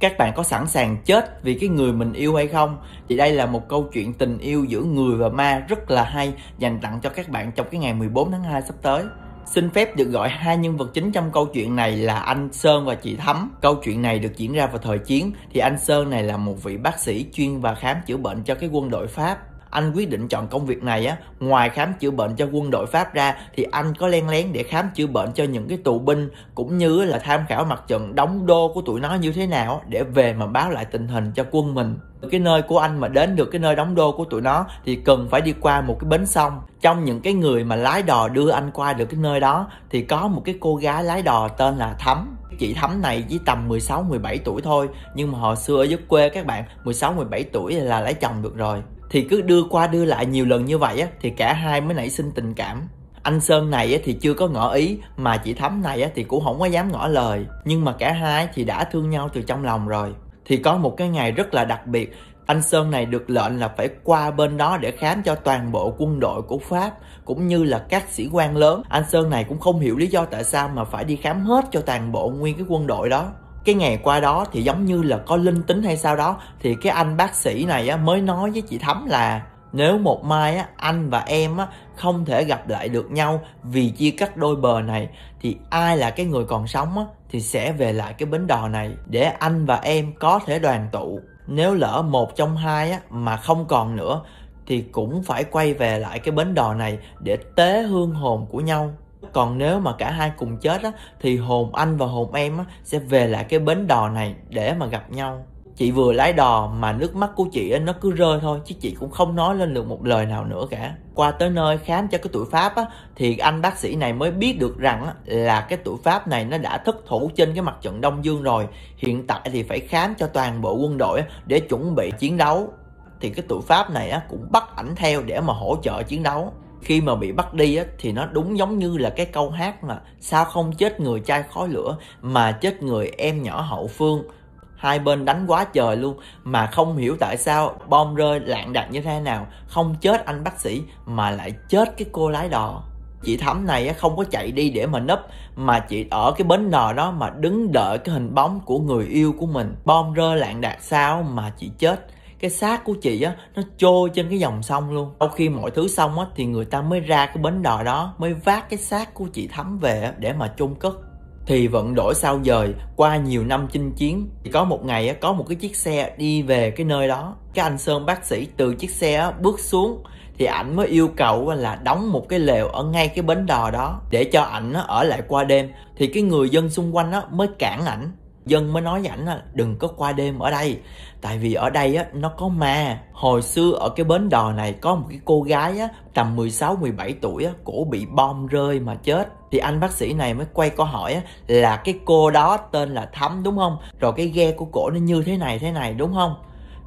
các bạn có sẵn sàng chết vì cái người mình yêu hay không thì đây là một câu chuyện tình yêu giữa người và ma rất là hay dành tặng cho các bạn trong cái ngày 14 tháng 2 sắp tới xin phép được gọi hai nhân vật chính trong câu chuyện này là anh Sơn và chị Thắm. Câu chuyện này được diễn ra vào thời chiến thì anh Sơn này là một vị bác sĩ chuyên và khám chữa bệnh cho cái quân đội Pháp anh quyết định chọn công việc này á ngoài khám chữa bệnh cho quân đội Pháp ra thì anh có len lén để khám chữa bệnh cho những cái tù binh cũng như là tham khảo mặt trận đóng đô của tụi nó như thế nào để về mà báo lại tình hình cho quân mình cái nơi của anh mà đến được cái nơi đóng đô của tụi nó thì cần phải đi qua một cái bến sông trong những cái người mà lái đò đưa anh qua được cái nơi đó thì có một cái cô gái lái đò tên là Thắm chị Thắm này chỉ tầm 16 17 tuổi thôi nhưng mà hồi xưa ở dưới quê các bạn 16 17 tuổi là lấy chồng được rồi thì cứ đưa qua đưa lại nhiều lần như vậy á thì cả hai mới nảy sinh tình cảm anh sơn này thì chưa có ngỏ ý mà chị thắm này thì cũng không có dám ngỏ lời nhưng mà cả hai thì đã thương nhau từ trong lòng rồi thì có một cái ngày rất là đặc biệt anh sơn này được lệnh là phải qua bên đó để khám cho toàn bộ quân đội của pháp cũng như là các sĩ quan lớn anh sơn này cũng không hiểu lý do tại sao mà phải đi khám hết cho toàn bộ nguyên cái quân đội đó cái ngày qua đó thì giống như là có linh tính hay sao đó thì cái anh bác sĩ này á, mới nói với chị thắm là nếu một mai á, anh và em á, không thể gặp lại được nhau vì chia cắt đôi bờ này thì ai là cái người còn sống á, thì sẽ về lại cái bến đò này để anh và em có thể đoàn tụ nếu lỡ một trong hai á, mà không còn nữa thì cũng phải quay về lại cái bến đò này để tế hương hồn của nhau còn nếu mà cả hai cùng chết á, thì hồn anh và hồn em á, sẽ về lại cái bến đò này để mà gặp nhau chị vừa lái đò mà nước mắt của chị nó cứ rơi thôi chứ chị cũng không nói lên được một lời nào nữa cả qua tới nơi khám cho cái tuổi pháp á thì anh bác sĩ này mới biết được rằng á, là cái tuổi pháp này nó đã thất thủ trên cái mặt trận đông dương rồi hiện tại thì phải khám cho toàn bộ quân đội để chuẩn bị chiến đấu thì cái tuổi pháp này á, cũng bắt ảnh theo để mà hỗ trợ chiến đấu khi mà bị bắt đi á, thì nó đúng giống như là cái câu hát mà sao không chết người trai khói lửa mà chết người em nhỏ hậu phương hai bên đánh quá trời luôn mà không hiểu tại sao bom rơi lạng đạt như thế nào không chết anh bác sĩ mà lại chết cái cô lái đò chị thắm này không có chạy đi để mà nấp mà chị ở cái bến đò đó mà đứng đợi cái hình bóng của người yêu của mình bom rơi lạng đạt sao mà chị chết cái xác của chị á nó trôi trên cái dòng sông luôn sau khi mọi thứ xong á thì người ta mới ra cái bến đò đó mới vác cái xác của chị thắm về á, để mà chôn cất thì vận đổi sao dời qua nhiều năm chinh chiến thì có một ngày á, có một cái chiếc xe đi về cái nơi đó cái anh sơn bác sĩ từ chiếc xe á, bước xuống thì ảnh mới yêu cầu là đóng một cái lều ở ngay cái bến đò đó để cho ảnh ở lại qua đêm thì cái người dân xung quanh á mới cản ảnh dân mới nói với ảnh là đừng có qua đêm ở đây tại vì ở đây á nó có ma hồi xưa ở cái bến đò này có một cái cô gái á tầm 16 17 tuổi á cổ bị bom rơi mà chết thì anh bác sĩ này mới quay câu hỏi á, là cái cô đó tên là Thắm đúng không rồi cái ghe của cổ nó như thế này thế này đúng không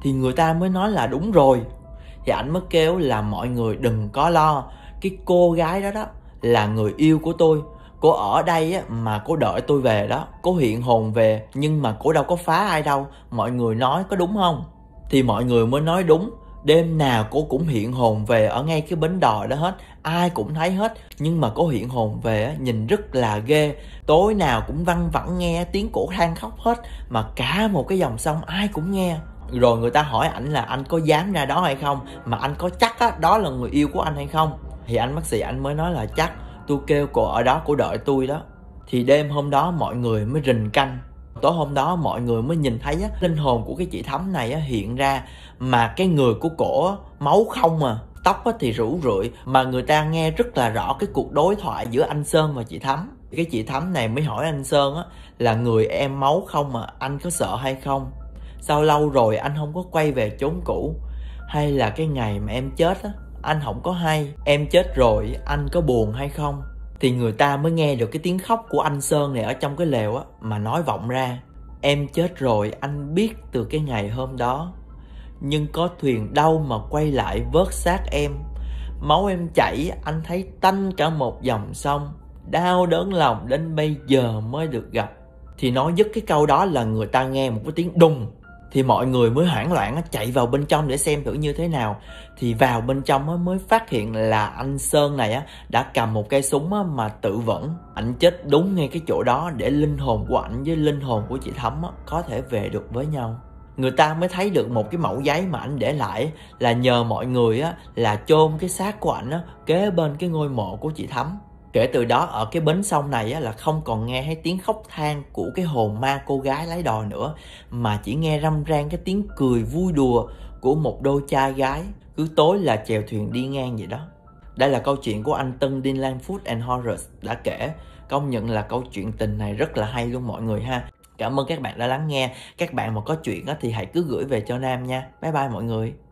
thì người ta mới nói là đúng rồi thì ảnh mới kêu là mọi người đừng có lo cái cô gái đó đó là người yêu của tôi cô ở đây á, mà cô đợi tôi về đó cô hiện hồn về nhưng mà cô đâu có phá ai đâu mọi người nói có đúng không thì mọi người mới nói đúng đêm nào cô cũng hiện hồn về ở ngay cái bến đò đó hết ai cũng thấy hết nhưng mà cô hiện hồn về nhìn rất là ghê tối nào cũng văng vẳng nghe tiếng cổ than khóc hết mà cả một cái dòng sông ai cũng nghe rồi người ta hỏi ảnh là anh có dám ra đó hay không mà anh có chắc á, đó là người yêu của anh hay không thì anh bác sĩ anh mới nói là chắc tôi kêu cổ ở đó cổ đợi tôi đó thì đêm hôm đó mọi người mới rình canh tối hôm đó mọi người mới nhìn thấy á, linh hồn của cái chị thắm này á, hiện ra mà cái người của cổ á, máu không à tóc á, thì rủ rượi mà người ta nghe rất là rõ cái cuộc đối thoại giữa anh sơn và chị thắm cái chị thắm này mới hỏi anh sơn á, là người em máu không mà anh có sợ hay không sao lâu rồi anh không có quay về chốn cũ hay là cái ngày mà em chết á anh không có hay em chết rồi anh có buồn hay không thì người ta mới nghe được cái tiếng khóc của anh sơn này ở trong cái lều á mà nói vọng ra em chết rồi anh biết từ cái ngày hôm đó nhưng có thuyền đâu mà quay lại vớt xác em máu em chảy anh thấy tanh cả một dòng sông đau đớn lòng đến bây giờ mới được gặp thì nói dứt cái câu đó là người ta nghe một cái tiếng đùng thì mọi người mới hoảng loạn chạy vào bên trong để xem thử như thế nào thì vào bên trong mới phát hiện là anh sơn này đã cầm một cây súng mà tự vẫn ảnh chết đúng ngay cái chỗ đó để linh hồn của ảnh với linh hồn của chị thấm có thể về được với nhau người ta mới thấy được một cái mẫu giấy mà ảnh để lại là nhờ mọi người á là chôn cái xác của ảnh á kế bên cái ngôi mộ của chị thắm kể từ đó ở cái bến sông này á, là không còn nghe thấy tiếng khóc than của cái hồn ma cô gái lái đò nữa mà chỉ nghe râm ran cái tiếng cười vui đùa của một đôi trai gái cứ tối là chèo thuyền đi ngang vậy đó đây là câu chuyện của anh Tân Dinlan Food and Horrors đã kể công nhận là câu chuyện tình này rất là hay luôn mọi người ha cảm ơn các bạn đã lắng nghe các bạn mà có chuyện á, thì hãy cứ gửi về cho nam nha bye bye mọi người